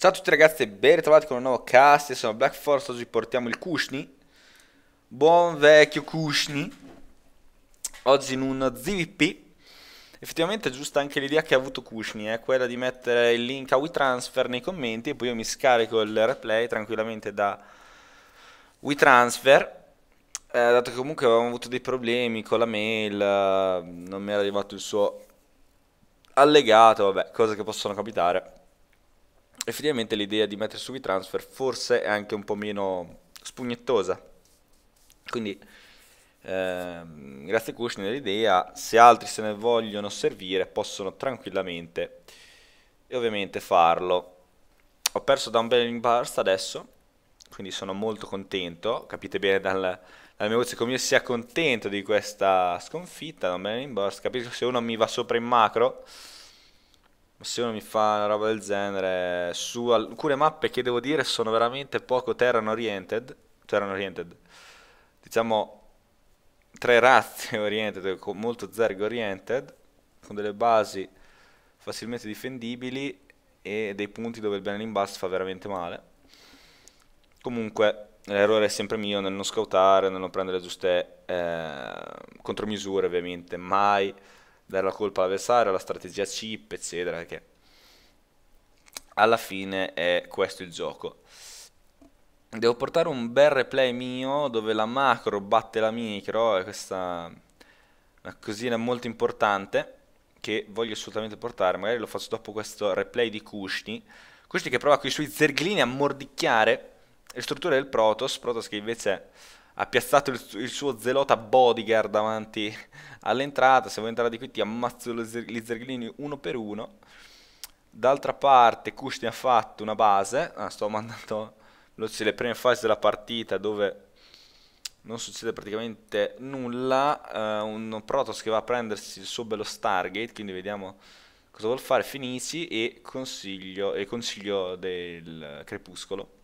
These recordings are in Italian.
Ciao a tutti ragazzi e ben ritrovati con un nuovo cast, io sono Black Force, oggi portiamo il Kushni Buon vecchio Kushni Oggi in un ZVP Effettivamente è giusta anche l'idea che ha avuto Kushni, è eh, quella di mettere il link a WeTransfer nei commenti E poi io mi scarico il replay tranquillamente da WeTransfer eh, Dato che comunque avevamo avuto dei problemi con la mail, eh, non mi era arrivato il suo allegato, vabbè, cose che possono capitare effettivamente l'idea di mettere su WeTransfer forse è anche un po' meno spugnettosa. Quindi eh, grazie a Cushing dell'idea, se altri se ne vogliono servire possono tranquillamente e ovviamente farlo. Ho perso da un bel imbarst adesso, quindi sono molto contento, capite bene dal, dalla mia voce come io sia contento di questa sconfitta da un bel imbarst, capisco se uno mi va sopra in macro se uno mi fa una roba del genere, su alcune mappe che devo dire sono veramente poco Terran oriented, Terran oriented, diciamo tre razze oriented, molto zerg oriented, con delle basi facilmente difendibili e dei punti dove il banner in bust fa veramente male. Comunque l'errore è sempre mio nel non scoutare, nel non prendere giuste eh, contromisure ovviamente, mai dare la colpa all'avversario, alla strategia chip, eccetera, perché alla fine è questo il gioco. Devo portare un bel replay mio dove la macro batte la micro, è questa una cosina molto importante che voglio assolutamente portare, magari lo faccio dopo questo replay di Kushni. Kushni che prova con i suoi zerglini a mordicchiare le strutture del Protoss, Protoss che invece È ha piazzato il, il, suo zelota bodyguard davanti all'entrata, se vuoi entrare di qui ti ammazzo gli zerglini uno per uno. D'altra parte Kushti ha fatto una base, ah, sto mandando veloci le prime fasi della partita dove non succede praticamente nulla, uh, un Protoss che va a prendersi il suo bello Stargate, quindi vediamo cosa vuol fare Finici e consiglio, e consiglio del Crepuscolo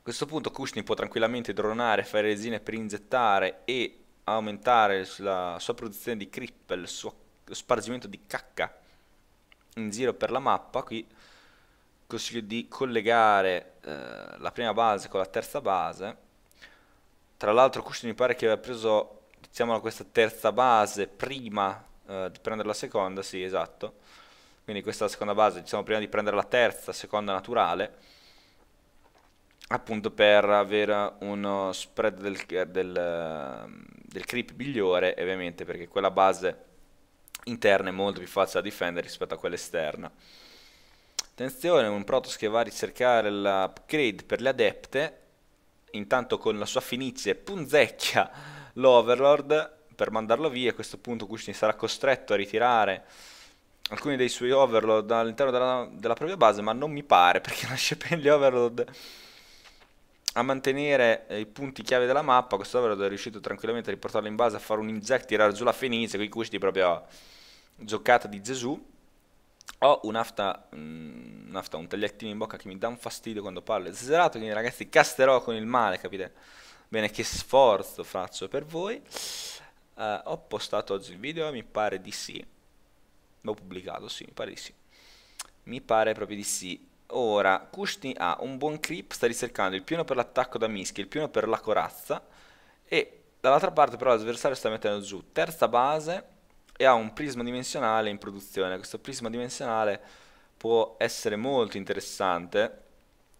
a questo punto Cushing può tranquillamente dronare, fare resine per inzettare e aumentare la sua produzione di cripple, il suo spargimento di cacca in giro per la mappa. Qui consiglio di collegare eh, la prima base con la terza base. Tra l'altro Cushing mi pare che abbia preso, diciamo, questa terza base prima eh, di prendere la seconda, sì esatto. Quindi questa è la seconda base, diciamo prima di prendere la terza, seconda naturale appunto per avere uno spread del, del, del creep migliore ovviamente perché quella base interna è molto più facile da difendere rispetto a quella esterna attenzione un Protoss che va a ricercare l'upgrade per le adepte intanto con la sua finizia punzecchia l'overlord per mandarlo via a questo punto Kushni sarà costretto a ritirare alcuni dei suoi overlord all'interno della, della propria base ma non mi pare perché lascia per gli overlord a mantenere eh, i punti chiave della mappa, questo è riuscito tranquillamente a riportarlo in base, a fare un inject, tirare giù la Fenice, qui questi proprio giocata di Gesù. Ho un afta, mm, un tagliettino in bocca che mi dà un fastidio quando parlo È zerato, quindi ragazzi casterò con il male, capite? Bene, che sforzo faccio per voi. Uh, ho postato oggi il video, mi pare di sì. L'ho pubblicato, sì, mi pare di sì. Mi pare proprio di sì. Ora, Kushni ha un buon clip, sta ricercando il pieno per l'attacco da Mischi, il pieno per la corazza e dall'altra parte però l'avversario sta mettendo giù terza base e ha un prisma dimensionale in produzione. Questo prisma dimensionale può essere molto interessante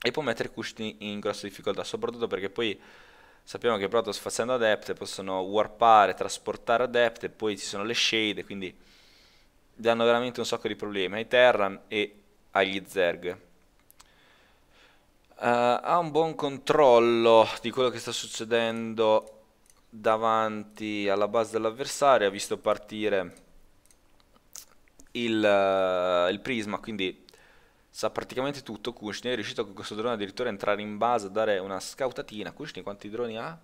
e può mettere Kushni in grosse difficoltà, soprattutto perché poi sappiamo che Protoss facendo adepte possono warpare, trasportare adepte, poi ci sono le shade, quindi danno veramente un sacco di problemi ai Terran e agli Zerg. Eh, ha un buon controllo di quello che sta succedendo davanti alla base dell'avversario, ha visto partire il, eh, il, prisma, quindi sa praticamente tutto. Kushner è riuscito con questo drone addirittura a entrare in base, a dare una scautatina. Kushner quanti droni ha?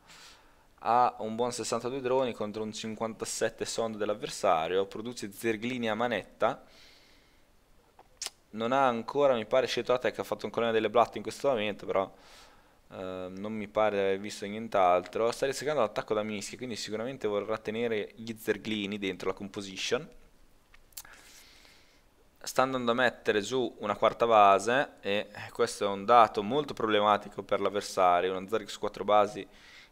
Ha un buon 62 droni contro un 57 sonde dell'avversario, produce zerglini a manetta non ha ancora, mi pare, scelto la tech, ha fatto un colonna delle blatte in questo momento, però eh, non mi pare di aver visto nient'altro. Sta risicando l'attacco da mischia, quindi sicuramente vorrà tenere gli zerglini dentro la composition. Sta andando a mettere giù una quarta base e questo è un dato molto problematico per l'avversario. Uno Zerg su quattro basi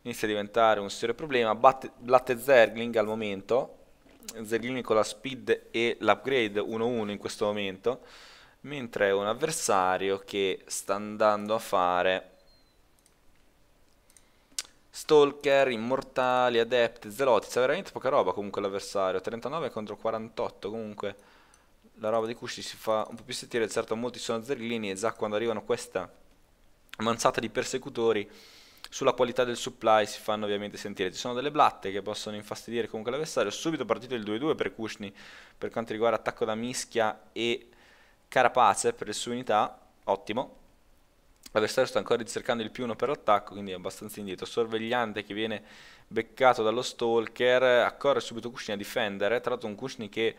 inizia a diventare un serio problema. Batte, blatte Zergling al momento, Zerglini con la speed e l'upgrade 1-1 in questo momento mentre è un avversario che sta andando a fare Stalker, Immortali, Adepti, Zelotti, c'è veramente poca roba comunque l'avversario, 39 contro 48 comunque la roba di Cusci si fa un po' più sentire, certo molti sono zerlini e già quando arrivano questa manzata di persecutori sulla qualità del supply si fanno ovviamente sentire, ci sono delle blatte che possono infastidire comunque l'avversario, subito partito il 2-2 per Kushni per quanto riguarda attacco da mischia e Carapace per le sue unità, ottimo. L'avversario sta ancora ricercando il più uno per l'attacco, quindi è abbastanza indietro. Sorvegliante che viene beccato dallo Stalker, accorre subito Cuscini a difendere. Tra l'altro un Cuscini che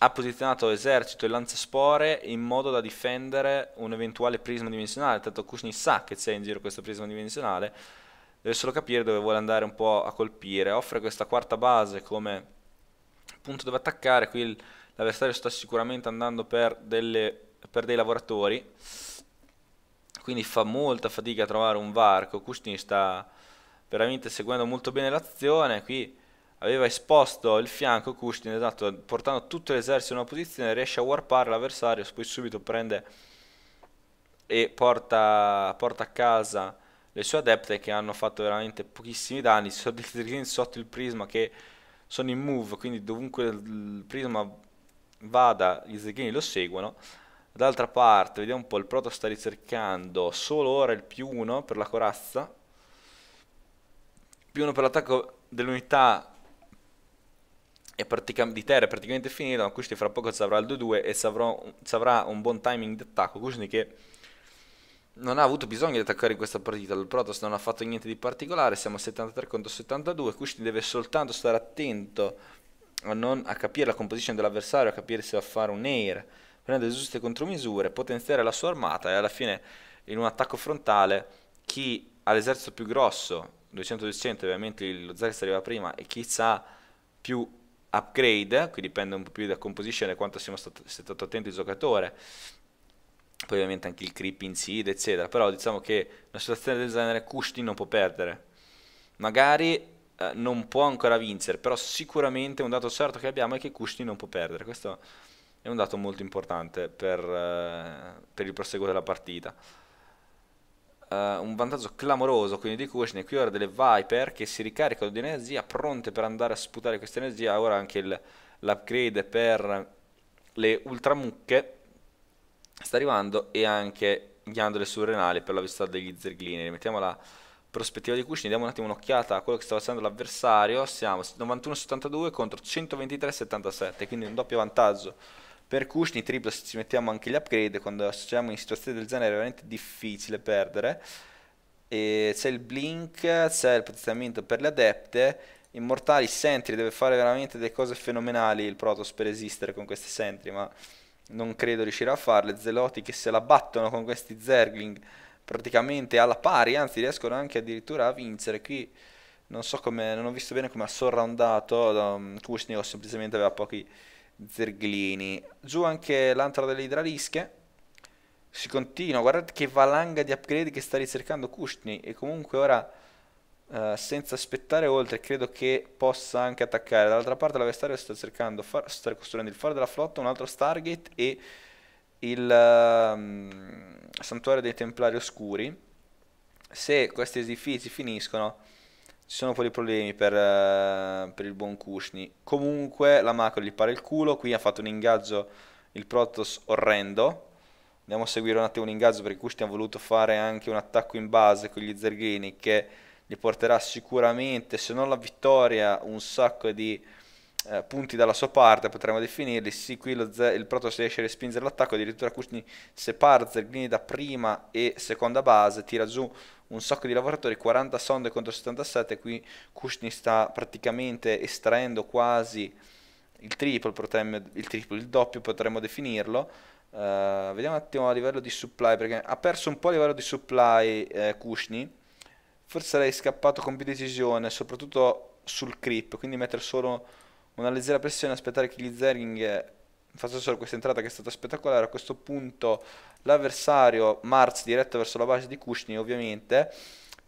ha posizionato esercito e lanciaspore in modo da difendere un eventuale prisma dimensionale. Tanto Cuscini sa che c'è in giro questo prisma dimensionale, deve solo capire dove vuole andare un po' a colpire. Offre questa quarta base come punto dove attaccare, qui il l'avversario sta sicuramente andando per, delle, per dei lavoratori, quindi fa molta fatica a trovare un varco, Kustin sta veramente seguendo molto bene l'azione, qui aveva esposto il fianco Kustin esatto, portando tutto l'esercito in una posizione, riesce a warpare l'avversario, poi subito prende e porta, porta a casa le sue adepte che hanno fatto veramente pochissimi danni, sono dei sotto il prisma che sono in move, quindi dovunque il prisma vada, gli zeghini lo seguono, D'altra parte, vediamo un po', il proto sta ricercando solo ora il più 1 per la corazza, più 1 per l'attacco dell'unità di terra è praticamente finito, ma questo fra poco ci avrà il 2-2 e ci avrà un buon timing di attacco, quindi che non ha avuto bisogno di attaccare in questa partita, il Protoss non ha fatto niente di particolare, siamo a 73 contro 72, quindi deve soltanto stare attento a, non, a capire la composition dell'avversario, a capire se va a fare un air, prendere le giuste contromisure, potenziare la sua armata e alla fine in un attacco frontale chi ha l'esercito più grosso, 200-200 ovviamente lo Zax arriva prima e chi ha più upgrade, qui dipende un po' più da composition e quanto siamo stati, stato attenti il giocatore, poi ovviamente anche il creep incide eccetera, però diciamo che una situazione del genere Kushti non può perdere, magari eh, non può ancora vincere, però sicuramente un dato certo che abbiamo è che Kushni non può perdere. Questo è un dato molto importante per, eh, per il proseguo della partita. Uh, un vantaggio clamoroso quindi di Kushner qui ora delle Viper che si ricaricano di energia pronte per andare a sputare questa energia ora anche l'upgrade per le ultramucche sta arrivando e anche ghiandole surrenali per la vista degli zerglini mettiamo prospettiva di Cuscini, diamo un attimo un'occhiata a quello che sta facendo l'avversario, siamo 91-72 contro 123-77, quindi un doppio vantaggio per Cuscini, triplo se ci mettiamo anche gli upgrade, quando siamo in situazioni del genere è veramente difficile perdere, e c'è il blink, c'è il potenziamento per le adepte, Immortali, Sentry, deve fare veramente delle cose fenomenali il Protoss per esistere con queste Sentry, ma non credo riuscirà a farle, Zeloti che se la battono con questi Zergling, praticamente alla pari, anzi riescono anche addirittura a vincere. Qui non so come, non ho visto bene come ha sorroundato um, o semplicemente aveva pochi zerglini. Giù anche l'antra delle idralische. Si continua, guardate che valanga di upgrade che sta ricercando Kushni e comunque ora uh, senza aspettare oltre credo che possa anche attaccare. Dall'altra parte l'avversario sta cercando, far, sta costruendo il foro della flotta, un altro Stargate e il um, santuario dei templari oscuri, se questi edifici finiscono ci sono poi dei problemi per, uh, per il buon Kushni. Comunque la macro gli pare il culo, qui ha fatto un ingaggio il Protoss orrendo. Andiamo a seguire un attimo un l'ingaggio perché Kushni ha voluto fare anche un attacco in base con gli Zergheni che gli porterà sicuramente, se non la vittoria, un sacco di eh, punti dalla sua parte, potremmo definirli. Sì, qui Z, il Protoss riesce a respingere l'attacco, addirittura Kushni separa Zerglini da prima e seconda base, tira giù un sacco di lavoratori, 40 sonde contro 77, qui Kushni sta praticamente estraendo quasi il triple, potremmo, il, triplo il doppio potremmo definirlo. Uh, vediamo un attimo a livello di supply, perché ha perso un po' a livello di supply eh, Kushni, forse sarei scappato con più decisione, soprattutto sul creep, quindi mettere solo una leggera pressione, aspettare che gli Zering eh, faccia solo questa entrata che è stata spettacolare. A questo punto l'avversario Marz diretto verso la base di Kushni, ovviamente.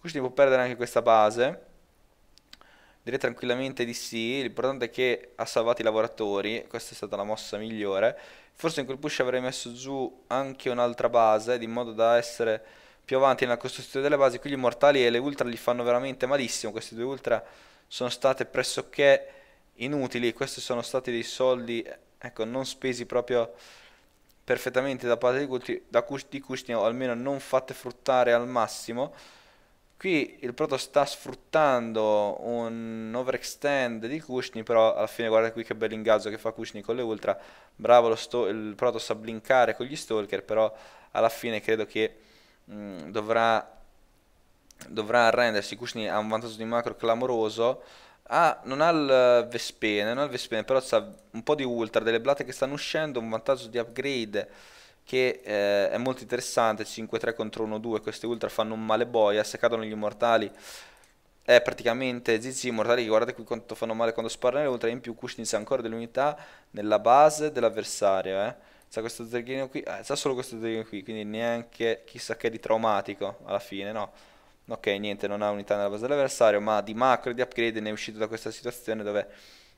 Kushni può perdere anche questa base. Direi tranquillamente di sì, l'importante è che ha salvato i lavoratori, questa è stata la mossa migliore. Forse in quel push avrei messo giù anche un'altra base, di modo da essere più avanti nella costruzione delle basi. Qui gli mortali e le ultra li fanno veramente malissimo, queste due ultra sono state pressoché inutili, questi sono stati dei soldi ecco, non spesi proprio perfettamente da parte di, Cuti, o almeno non fatte fruttare al massimo. Qui il Proto sta sfruttando un overextend di Kushni, però alla fine guarda qui che bel ingazzo che fa Kushni con le ultra, bravo il Proto sa blinkare con gli stalker, però alla fine credo che mh, mm, dovrà, dovrà arrendersi, Kushni ha un vantaggio di macro clamoroso, Ah, non ha il Vespene, non ha il Vespene, però ha un po' di Ultra, delle blatte che stanno uscendo, un vantaggio di upgrade che eh, è molto interessante, 5-3 contro 1-2, queste Ultra fanno un male boia, se cadono gli immortali è praticamente zizi immortali, guardate qui quanto fanno male quando sparano le Ultra, in più Kushnitsa ancora dell'unità nella base dell'avversario, eh. C'ha questo zerghino qui, eh, c'ha solo questo zerghino qui, quindi neanche chissà che di traumatico alla fine, no? Ok, niente, non ha unità nella base dell'avversario, ma di macro e di upgrade ne è uscito da questa situazione dove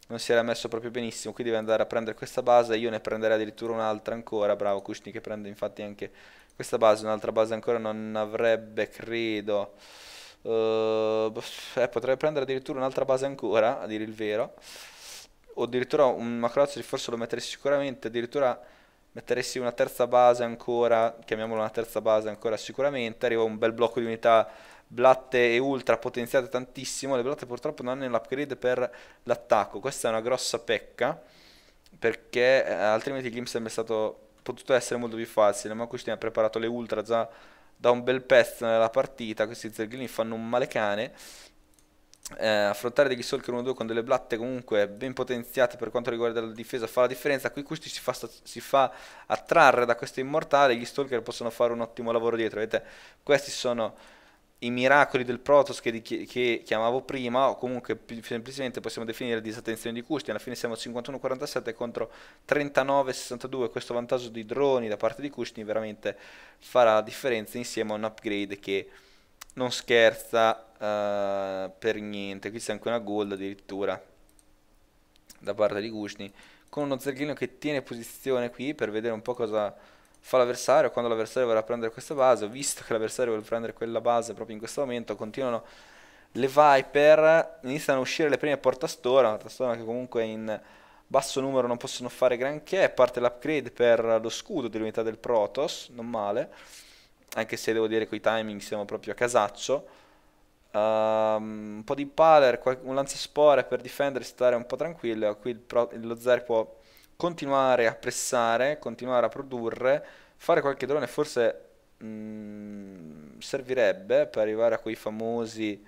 non si era messo proprio benissimo, qui deve andare a prendere questa base, io ne prenderei addirittura un'altra ancora, bravo Kushni che prende infatti anche questa base, un'altra base ancora non avrebbe, credo, uh, eh, boh, eh potrebbe prendere addirittura un'altra base ancora, a dire il vero, o addirittura un macrozzi forse lo metterei sicuramente, addirittura metteressi una terza base ancora, chiamiamola una terza base ancora sicuramente, arriva un bel blocco di unità blatte e ultra potenziate tantissimo, le blatte purtroppo non hanno l'upgrade per l'attacco, questa è una grossa pecca, perché eh, altrimenti il game sarebbe stato potuto essere molto più facile, ma Cushing ha preparato le ultra già da un bel pezzo nella partita, questi zerghini fanno un male cane, eh, affrontare degli Stalker 1-2 con delle blatte comunque ben potenziate per quanto riguarda la difesa fa la differenza. Qui Custi si, si fa, attrarre da questo immortale. Gli Stalker possono fare un ottimo lavoro dietro. Vedete, questi sono i miracoli del Protoss che, che, chiamavo prima, o comunque più semplicemente possiamo definire disattenzione di Custi, alla fine siamo 51-47 contro 39-62, questo vantaggio di droni da parte di Custi veramente farà la differenza insieme a un upgrade che non scherza uh, per niente, qui c'è anche una gold addirittura da parte di Custi, con uno zerghino che tiene posizione qui per vedere un po' cosa fa l'avversario, quando l'avversario vorrà prendere questa base, ho visto che l'avversario vuole prendere quella base proprio in questo momento, continuano le Viper, iniziano a uscire le prime portastona, una tastora che comunque in basso numero non possono fare granché, parte l'upgrade per lo scudo dell'unità del Protoss, non male, anche se devo dire che i timing siamo proprio a casaccio, um, un po' di Impaler, un lanciaspore per difendere e stare un po' tranquillo, qui pro, lo Zer può continuare a pressare, continuare a produrre, fare qualche drone forse mh, mm, servirebbe per arrivare a quei famosi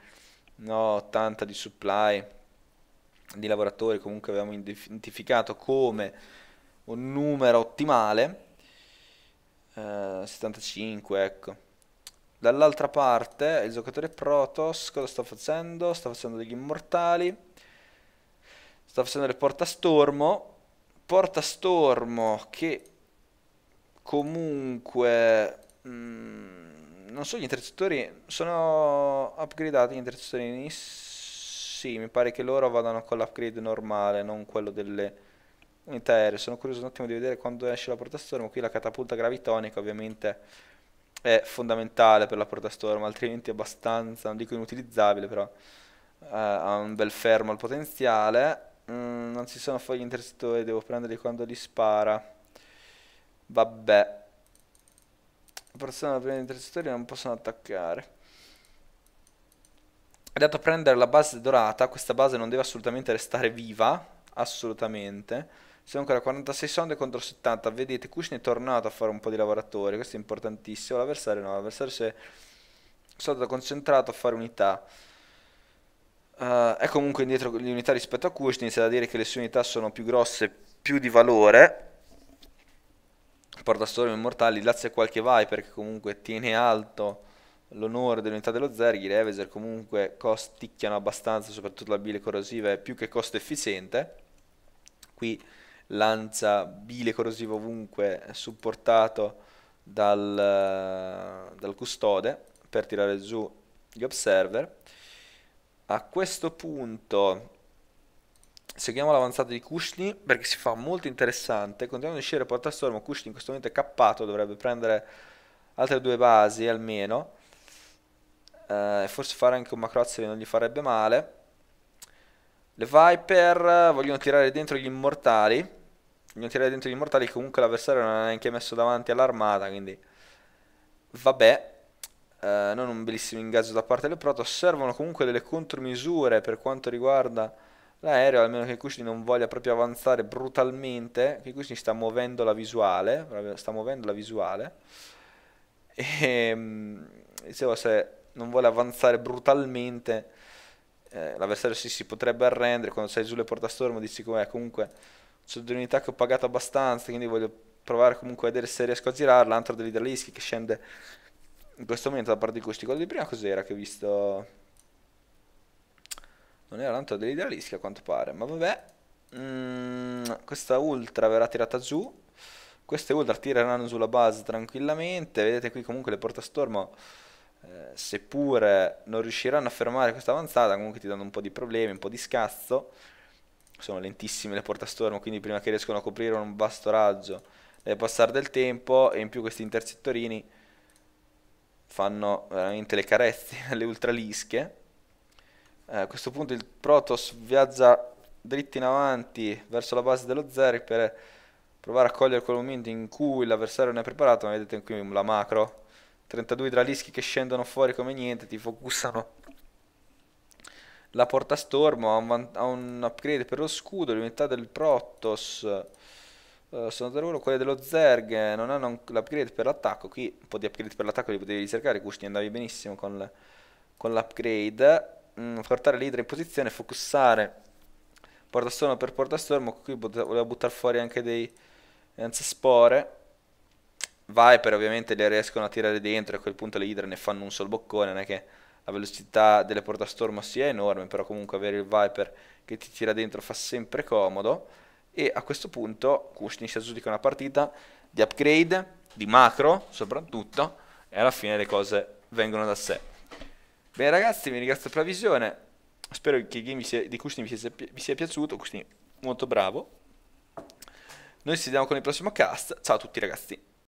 no, 80 di supply di lavoratori comunque abbiamo identificato come un numero ottimale eh, 75 ecco dall'altra parte il giocatore Protoss cosa sta facendo? sta facendo degli immortali sta facendo le portastormo porta stormo che comunque mh, mm, non so gli intercettori sono upgradati gli intercettorini sì mi pare che loro vadano con l'upgrade normale non quello delle unità aeree sono curioso un attimo di vedere quando esce la porta portastormo qui la catapulta gravitonica ovviamente è fondamentale per la porta portastormo altrimenti è abbastanza non dico inutilizzabile però eh, ha un bel fermo al potenziale Mm, non ci sono fogli intersettori, devo prenderli quando li spara. Vabbè. Persone prima di intersettori non possono attaccare. Andato a prendere la base dorata, questa base non deve assolutamente restare viva. Assolutamente. Siamo ancora 46 sonde contro 70. Vedete, Cushin è tornato a fare un po' di lavoratori. Questo è importantissimo. L'avversario no, l'avversario si è soltanto concentrato a fare unità. Uh, è comunque indietro le unità rispetto a Kuznets, da dire che le sue unità sono più grosse, più di valore. Porta Storm Immortali, Lazio e qualche Viper che comunque tiene alto l'onore dell'unità dello Zerg, i Reveser comunque costicchiano abbastanza, soprattutto la bile corrosiva è più che costo efficiente. Qui lancia bile corrosiva ovunque supportato dal, eh, dal custode per tirare giù gli observer. A questo punto seguiamo l'avanzata di Kushni perché si fa molto interessante. Continuiamo a uscire Portastormo, Kushni in questo momento è cappato, dovrebbe prendere altre due basi almeno. Eh, e eh, forse fare anche un Macrozzi non gli farebbe male. Le Viper vogliono tirare dentro gli immortali. Vogliono tirare dentro gli immortali. Comunque l'avversario non ha neanche messo davanti all'armata. Quindi. Vabbè. Eh, non un bellissimo ingaggio da parte del Proto. servono comunque delle contromisure per quanto riguarda l'aereo, almeno che Kushni non voglia proprio avanzare brutalmente, che Kushni sta muovendo la visuale, sta muovendo la visuale, e ehm, dicevo se non vuole avanzare brutalmente eh, l'avversario si, si, potrebbe arrendere, quando sei giù le portastormo dici com'è, comunque sono delle unità che ho pagato abbastanza, quindi voglio provare comunque a vedere se riesco a girarla, devi Antro ischi che scende in questo momento da parte di questi. Quello di prima cos'era che ho visto? Non era tanto dell'idealistica a quanto pare, ma vabbè. Mm, questa ultra verrà tirata giù. Queste ultra tireranno sulla base tranquillamente. Vedete qui comunque le portastormo. Eh, seppur non riusciranno a fermare questa avanzata, comunque ti danno un po' di problemi, un po' di scazzo. Sono lentissime le portastormo, quindi prima che riescono a coprire un vasto raggio deve passare del tempo e in più questi intercettorini fanno veramente le carezze alle ultralische. Eh, a questo punto il Protoss viaggia dritto in avanti verso la base dello Zeri per provare a cogliere quel momento in cui l'avversario non è preparato, ma vedete qui la macro. 32 idralischi che scendono fuori come niente, ti focussano la porta stormo, ha un, ha un upgrade per lo scudo, l'unità del Protoss eh, sono 0-1 quelle dello Zerg non hanno l'upgrade per l'attacco qui un po' di upgrade per l'attacco li potevi ricercare Gusti andavi benissimo con, l'upgrade mm, portare l'idra in posizione focussare porta storm per porta storm qui volevo buttare fuori anche dei spore Viper ovviamente le riescono a tirare dentro e a quel punto le Hydra ne fanno un sol boccone non è che la velocità delle porta storm sia enorme però comunque avere il Viper che ti tira dentro fa sempre comodo e a questo punto Kushner si aggiudica una partita di upgrade, di macro soprattutto e alla fine le cose vengono da sé. Bene ragazzi, vi ringrazio per la visione, spero che il game di Kushner vi, sia, vi sia piaciuto, Kushner molto bravo. Noi ci vediamo con il prossimo cast, ciao a tutti ragazzi.